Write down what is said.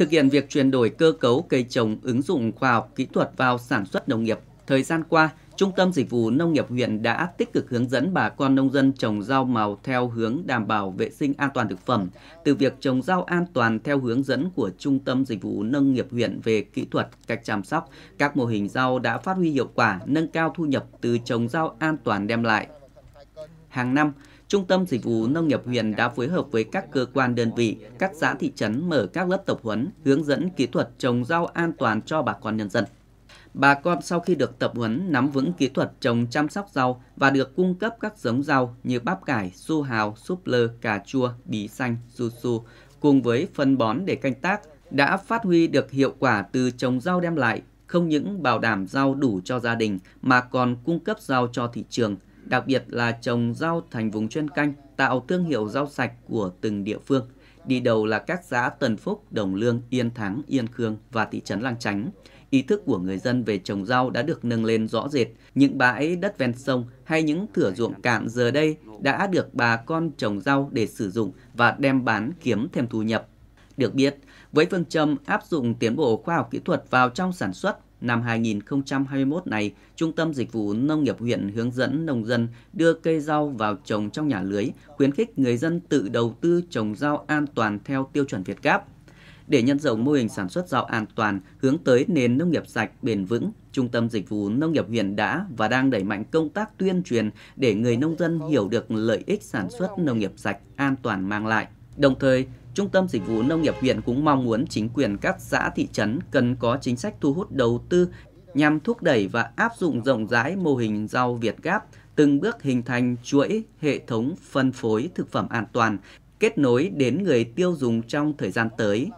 Thực hiện việc chuyển đổi cơ cấu cây trồng ứng dụng khoa học kỹ thuật vào sản xuất nông nghiệp, thời gian qua, Trung tâm Dịch vụ Nông nghiệp huyện đã tích cực hướng dẫn bà con nông dân trồng rau màu theo hướng đảm bảo vệ sinh an toàn thực phẩm, từ việc trồng rau an toàn theo hướng dẫn của Trung tâm Dịch vụ Nông nghiệp huyện về kỹ thuật, cách chăm sóc, các mô hình rau đã phát huy hiệu quả, nâng cao thu nhập từ trồng rau an toàn đem lại. Hàng năm, Trung tâm Dịch vụ Nông nghiệp huyện đã phối hợp với các cơ quan đơn vị, các xã thị trấn mở các lớp tập huấn, hướng dẫn kỹ thuật trồng rau an toàn cho bà con nhân dân. Bà con sau khi được tập huấn nắm vững kỹ thuật trồng chăm sóc rau và được cung cấp các giống rau như bắp cải, su hào, súp lơ, cà chua, bí xanh, su su cùng với phân bón để canh tác đã phát huy được hiệu quả từ trồng rau đem lại, không những bảo đảm rau đủ cho gia đình mà còn cung cấp rau cho thị trường – đặc biệt là trồng rau thành vùng chuyên canh, tạo thương hiệu rau sạch của từng địa phương. Đi đầu là các xã Tần Phúc, Đồng Lương, Yên Thắng, Yên Khương và thị trấn Lang Chánh. Ý thức của người dân về trồng rau đã được nâng lên rõ rệt. Những bãi đất ven sông hay những thửa ruộng cạn giờ đây đã được bà con trồng rau để sử dụng và đem bán kiếm thêm thu nhập. Được biết, với phương châm áp dụng tiến bộ khoa học kỹ thuật vào trong sản xuất, Năm 2021 này, Trung tâm Dịch vụ Nông nghiệp huyện hướng dẫn nông dân đưa cây rau vào trồng trong nhà lưới, khuyến khích người dân tự đầu tư trồng rau an toàn theo tiêu chuẩn Việt Gáp. Để nhân rộng mô hình sản xuất rau an toàn hướng tới nền nông nghiệp sạch bền vững, Trung tâm Dịch vụ Nông nghiệp huyện đã và đang đẩy mạnh công tác tuyên truyền để người nông dân hiểu được lợi ích sản xuất nông nghiệp sạch an toàn mang lại. Đồng thời, Trung tâm Dịch vụ Nông nghiệp huyện cũng mong muốn chính quyền các xã thị trấn cần có chính sách thu hút đầu tư nhằm thúc đẩy và áp dụng rộng rãi mô hình rau Việt Gáp, từng bước hình thành chuỗi hệ thống phân phối thực phẩm an toàn, kết nối đến người tiêu dùng trong thời gian tới.